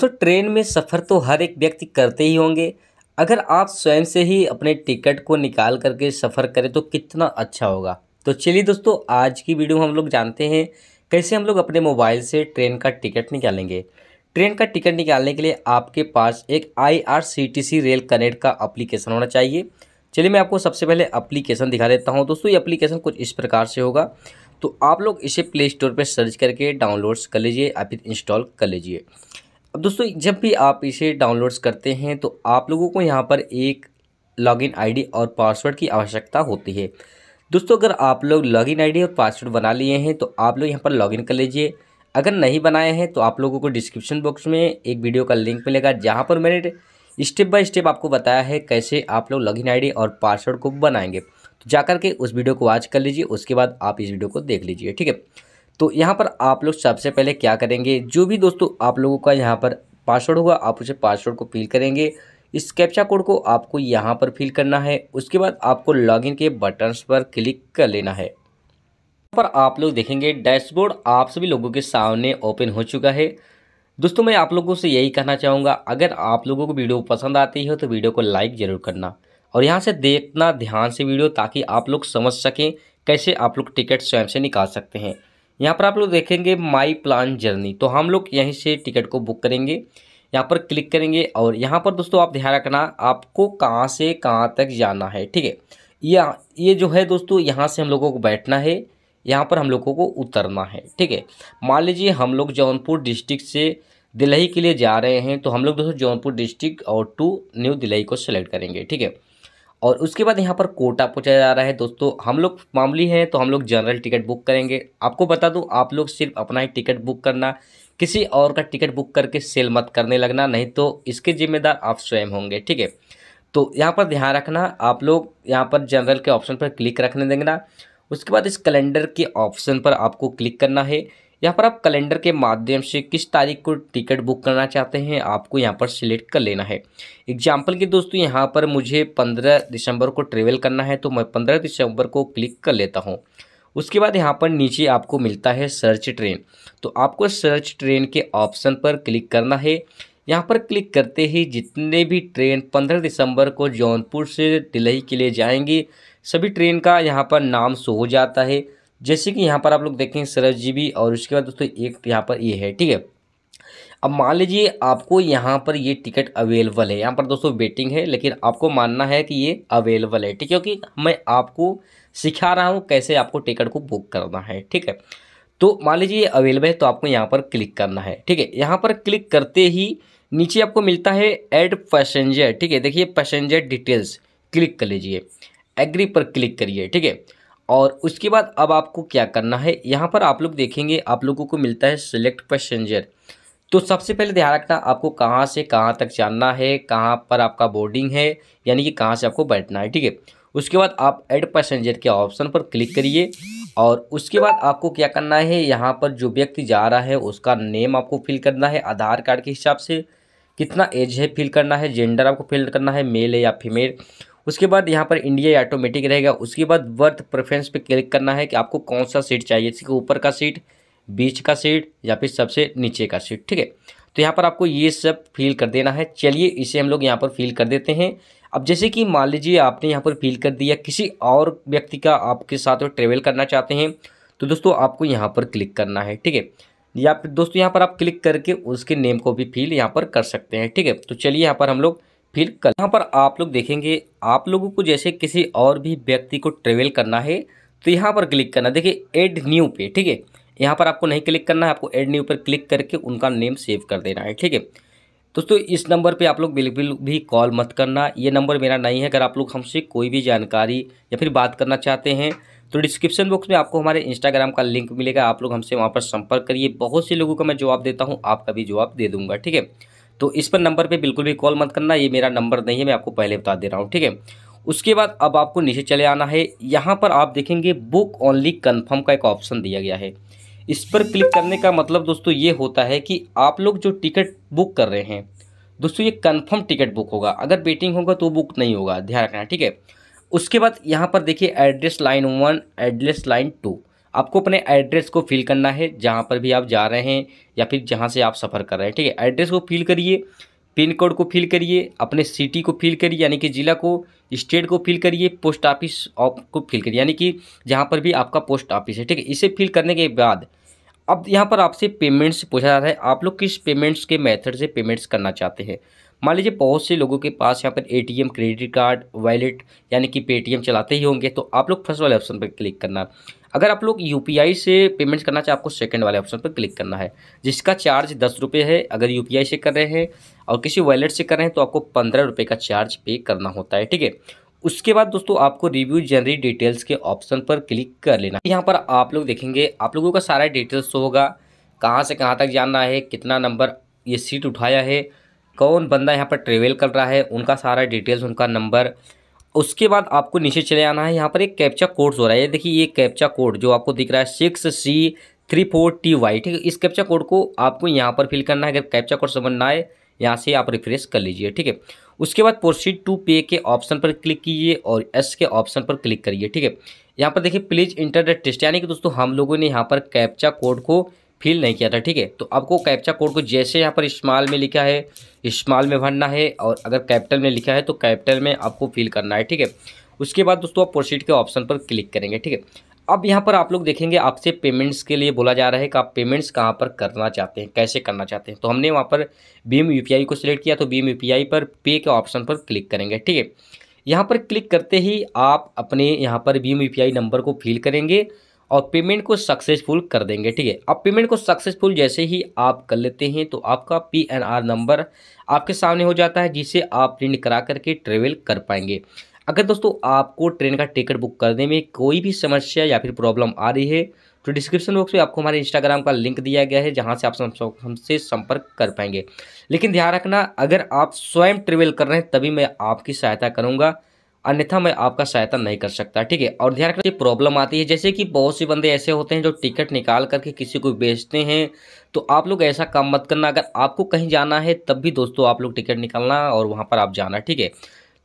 तो ट्रेन में सफ़र तो हर एक व्यक्ति करते ही होंगे अगर आप स्वयं से ही अपने टिकट को निकाल करके सफ़र करें तो कितना अच्छा होगा तो चलिए दोस्तों आज की वीडियो हम लोग जानते हैं कैसे हम लोग अपने मोबाइल से ट्रेन का टिकट निकालेंगे ट्रेन का टिकट निकालने के लिए आपके पास एक आईआरसीटीसी रेल कनेक्ट का अप्लीकेशन होना चाहिए चलिए मैं आपको सबसे पहले अप्लीकेशन दिखा देता हूँ दोस्तों ये अप्लीकेशन कुछ इस प्रकार से होगा तो आप लोग इसे प्ले स्टोर पर सर्च करके डाउनलोड्स कर लीजिए या फिर इंस्टॉल कर लीजिए अब दोस्तों जब भी आप इसे डाउनलोड्स करते हैं तो आप लोगों को यहाँ पर एक लॉगिन आईडी और पासवर्ड की आवश्यकता होती है दोस्तों अगर आप लोग लॉगिन आईडी और पासवर्ड बना लिए हैं तो आप लोग यहाँ पर लॉगिन कर लीजिए अगर नहीं बनाए हैं तो आप लोगों को डिस्क्रिप्शन बॉक्स में एक वीडियो का लिंक मिलेगा जहाँ पर मैंने स्टेप बाय स्टेप आपको बताया है कैसे आप लोग लॉगिन आईडी और पासवर्ड को बनाएंगे तो जाकर के उस वीडियो को वॉच कर लीजिए उसके बाद आप इस वीडियो को देख लीजिए ठीक है तो यहाँ पर आप लोग सबसे पहले क्या करेंगे जो भी दोस्तों आप लोगों का यहाँ पर पासवर्ड होगा आप उसे पासवर्ड को फिल करेंगे इस कैप्चा कोड को आपको यहाँ पर फिल करना है उसके बाद आपको लॉगिन के बटन्स पर क्लिक कर लेना है पर आप लोग देखेंगे डैशबोर्ड आप सभी लोगों के सामने ओपन हो चुका है दोस्तों मैं आप लोगों से यही कहना चाहूँगा अगर आप लोगों को वीडियो पसंद आती है तो वीडियो को लाइक ज़रूर करना और यहाँ से देखना ध्यान से वीडियो ताकि आप लोग समझ सकें कैसे आप लोग टिकट स्वयं से निकाल सकते हैं यहाँ पर आप लोग देखेंगे माई प्लान जर्नी तो हम लोग यहीं से टिकट को बुक करेंगे यहाँ पर क्लिक करेंगे और यहाँ पर दोस्तों आप ध्यान रखना आपको कहाँ से कहाँ तक जाना है ठीक है या ये जो है दोस्तों यहाँ से हम लोगों को बैठना है यहाँ पर हम लोगों को उतरना है ठीक है मान लीजिए हम लोग जौनपुर डिस्ट्रिक्ट से दिल्ली के लिए जा रहे हैं तो हम लोग दोस्तों जौनपुर डिस्ट्रिक्ट और टू न्यू दिल्ली को सिलेक्ट करेंगे ठीक है और उसके बाद यहाँ पर कोटा पूछा जा रहा है दोस्तों हम लोग मामूली हैं तो हम लोग जनरल टिकट बुक करेंगे आपको बता दूँ आप लोग सिर्फ अपना ही टिकट बुक करना किसी और का टिकट बुक करके सेल मत करने लगना नहीं तो इसके जिम्मेदार आप स्वयं होंगे ठीक है तो यहाँ पर ध्यान रखना आप लोग यहाँ पर जनरल के ऑप्शन पर क्लिक रखने देंगे उसके बाद इस कैलेंडर के ऑप्शन पर आपको क्लिक करना है यहाँ पर आप कैलेंडर के माध्यम से किस तारीख को टिकट बुक करना चाहते हैं आपको यहाँ पर सिलेक्ट कर लेना है एग्जाम्पल के दोस्तों यहाँ पर मुझे पंद्रह दिसंबर को ट्रेवल करना है तो मैं पंद्रह दिसंबर को क्लिक कर लेता हूँ उसके बाद यहाँ पर नीचे आपको मिलता है सर्च ट्रेन तो आपको सर्च ट्रेन के ऑप्शन पर क्लिक करना है यहाँ पर क्लिक करते ही जितने भी ट्रेन 15 दिसंबर को जौनपुर से दिल्ली के लिए जाएंगी सभी ट्रेन का यहाँ पर नाम शो हो जाता है जैसे कि यहाँ पर आप लोग देखेंगे सरस जी भी और उसके बाद दोस्तों एक यहाँ पर ये यह है ठीक है अब मान लीजिए आपको यहाँ पर ये टिकट अवेलेबल है यहाँ पर दोस्तों वेटिंग है लेकिन आपको मानना है कि ये अवेलेबल है ठीक है क्योंकि मैं आपको सिखा रहा हूँ कैसे आपको टिकट को बुक करना है ठीक है तो मान लीजिए ये अवेलेबल है तो आपको यहाँ पर क्लिक करना है ठीक है यहाँ पर क्लिक करते ही नीचे आपको मिलता है एड पैसेंजर ठीक है देखिए पैसेंजर डिटेल्स क्लिक कर लीजिए एग्री पर क्लिक करिए ठीक है और उसके बाद अब आपको क्या करना है यहाँ पर आप लोग देखेंगे आप लोगों को मिलता है सिलेक्ट पैसेंजर तो सबसे पहले ध्यान रखना आपको कहाँ से कहाँ तक जाना है कहाँ पर आपका बोर्डिंग है यानी कि कहाँ से आपको बैठना है ठीक है उसके बाद आप एड पैसेंजर के ऑप्शन पर क्लिक करिए और उसके बाद आपको क्या करना है यहाँ पर जो व्यक्ति जा रहा है उसका नेम आपको फिल करना है आधार कार्ड के हिसाब से कितना एज है फिल करना है जेंडर आपको फिल करना है मेल है या फीमेल उसके बाद यहाँ पर इंडिया ऑटोमेटिक रहेगा उसके बाद वर्थ प्रेफरेंस पे क्लिक करना है कि आपको कौन सा सीट चाहिए इसके ऊपर का सीट बीच का सीट या फिर सबसे नीचे का सीट ठीक है तो यहाँ पर आपको ये सब फिल कर देना है चलिए इसे हम लोग यहाँ पर फिल कर देते हैं अब जैसे कि मान लीजिए आपने यहाँ पर फिल कर दिया किसी और व्यक्ति का आपके साथ ट्रेवल करना चाहते हैं तो दोस्तों आपको यहाँ पर क्लिक करना है ठीक है या फिर दोस्तों यहाँ पर आप क्लिक करके उसके नेम को भी फिल यहाँ पर कर सकते हैं ठीक है तो चलिए यहाँ पर हम लोग फिर कल यहाँ पर आप लोग देखेंगे आप लोगों को जैसे किसी और भी व्यक्ति को ट्रेवल करना है तो यहाँ पर क्लिक करना देखिए एड न्यू पे ठीक है यहाँ पर आपको नहीं क्लिक करना है आपको एड न्यू पर क्लिक करके उनका नेम सेव कर देना है ठीक है दोस्तों इस नंबर पे आप लोग बिल्कुल भी कॉल मत करना ये नंबर मेरा नहीं है अगर आप लोग हमसे कोई भी जानकारी या फिर बात करना चाहते हैं तो डिस्क्रिप्शन बॉक्स में आपको हमारे इंस्टाग्राम का लिंक मिलेगा आप लोग हमसे वहाँ पर संपर्क करिए बहुत से लोगों का मैं जवाब देता हूँ आपका भी जवाब दे दूँगा ठीक है तो इस पर नंबर पे बिल्कुल भी कॉल मत करना ये मेरा नंबर नहीं है मैं आपको पहले बता दे रहा हूँ ठीक है उसके बाद अब आपको नीचे चले आना है यहाँ पर आप देखेंगे बुक ओनली कन्फर्म का एक ऑप्शन दिया गया है इस पर क्लिक करने का मतलब दोस्तों ये होता है कि आप लोग जो टिकट बुक कर रहे हैं दोस्तों ये कन्फर्म टिकट बुक होगा अगर वेटिंग होगा तो बुक नहीं होगा ध्यान रखना ठीक है उसके बाद यहाँ पर देखिए address line one address line two आपको अपने एड्रेस को फिल करना है जहाँ पर भी आप जा रहे हैं या फिर जहाँ से आप सफ़र कर रहे हैं ठीक है एड्रेस को फिल करिए पिन कोड को फिल करिए अपने सिटी को फिल करिए यानी कि ज़िला को स्टेट को फिल करिए पोस्ट ऑफिस को फिल करिए यानी कि जहाँ पर भी आपका पोस्ट ऑफिस है ठीक है इसे फिल करने के बाद अब यहाँ पर आपसे पेमेंट्स पूछा जा रहा है आप लोग किस पेमेंट्स के मेथड से पेमेंट्स करना चाहते हैं मान लीजिए बहुत से लोगों के पास यहाँ पर एटीएम क्रेडिट कार्ड वैलेट यानी कि पेटीएम चलाते ही होंगे तो आप लोग फर्स्ट वाले ऑप्शन पर क्लिक करना अगर आप लोग यू से पेमेंट करना चाहे आपको सेकंड वाले ऑप्शन पर क्लिक करना है जिसका चार्ज दस रुपये है अगर यू से कर रहे हैं और किसी वैलेट से कर रहे हैं तो आपको पंद्रह रुपये का चार्ज पे करना होता है ठीक है उसके बाद दोस्तों आपको रिव्यू जनरी डिटेल्स के ऑप्शन पर क्लिक कर लेना यहाँ पर आप लोग देखेंगे आप लोगों का सारा डिटेल्स तो होगा कहाँ से कहाँ तक जाना है कितना नंबर ये सीट उठाया है कौन बंदा यहाँ पर ट्रेवल कर रहा है उनका सारा डिटेल्स उनका नंबर उसके बाद आपको नीचे चले आना है यहाँ पर एक कैप्चा कोड हो रहा है देखिए ये कैप्चा कोड जो आपको दिख रहा है six C three four T Y ठीक है इस कैप्चा कोड को आपको यहाँ पर फिल करना है अगर कैप्चा कोड समझ ना आए यहाँ से आप रिफ्रेश कर लीजिए ठीक है उसके बाद प्रोसीड टू पे के ऑप्शन पर क्लिक कीजिए और एस के ऑप्शन पर क्लिक करिए ठीक है यहाँ पर देखिए प्लीज़ इंटरनेट टेस्ट यानी कि दोस्तों हम लोगों ने यहाँ पर कैप्चा कोड को फिल नहीं किया था ठीक है तो आपको कैप्चा कोड को जैसे यहाँ पर स्मॉल में लिखा है स्मॉल में भरना है और अगर कैपिटल में लिखा है तो कैपिटल में आपको फिल करना है ठीक है उसके बाद दोस्तों आप प्रोसीड के ऑप्शन पर क्लिक करेंगे ठीक है अब यहाँ पर आप लोग देखेंगे आपसे पेमेंट्स के लिए बोला जा रहा है कि आप पेमेंट्स कहाँ पर करना चाहते हैं कैसे करना चाहते हैं तो हमने वहाँ पर भीम यू को सिलेक्ट किया तो बीम यू पर पे के ऑप्शन पर क्लिक करेंगे ठीक है यहाँ पर क्लिक करते ही आप अपने यहाँ पर भीम यू नंबर को फिल करेंगे और पेमेंट को सक्सेसफुल कर देंगे ठीक है अब पेमेंट को सक्सेसफुल जैसे ही आप कर लेते हैं तो आपका पी एन आर नंबर आपके सामने हो जाता है जिसे आप प्रिंट करा करके ट्रेवल कर पाएंगे अगर दोस्तों आपको ट्रेन का टिकट बुक करने में कोई भी समस्या या फिर प्रॉब्लम आ रही है तो डिस्क्रिप्शन बॉक्स में आपको हमारे इंस्टाग्राम का लिंक दिया गया है जहां से आप हमसे संपर्क कर पाएंगे लेकिन ध्यान रखना अगर आप स्वयं ट्रेवल कर रहे हैं तभी मैं आपकी सहायता करूँगा अन्यथा मैं आपका सहायता नहीं कर सकता ठीक है और ध्यान रखना प्रॉब्लम आती है जैसे कि बहुत से बंदे ऐसे होते हैं जो टिकट निकाल करके किसी को बेचते हैं तो आप लोग ऐसा काम मत करना अगर आपको कहीं जाना है तब भी दोस्तों आप लोग टिकट निकालना और वहाँ पर आप जाना ठीक है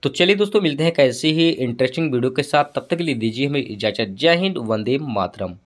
तो चलिए दोस्तों मिलते हैं कैसी ही इंटरेस्टिंग वीडियो के साथ तब तक के लिए दीजिए हमें इजाज़त जय हिंद वंदे मातरम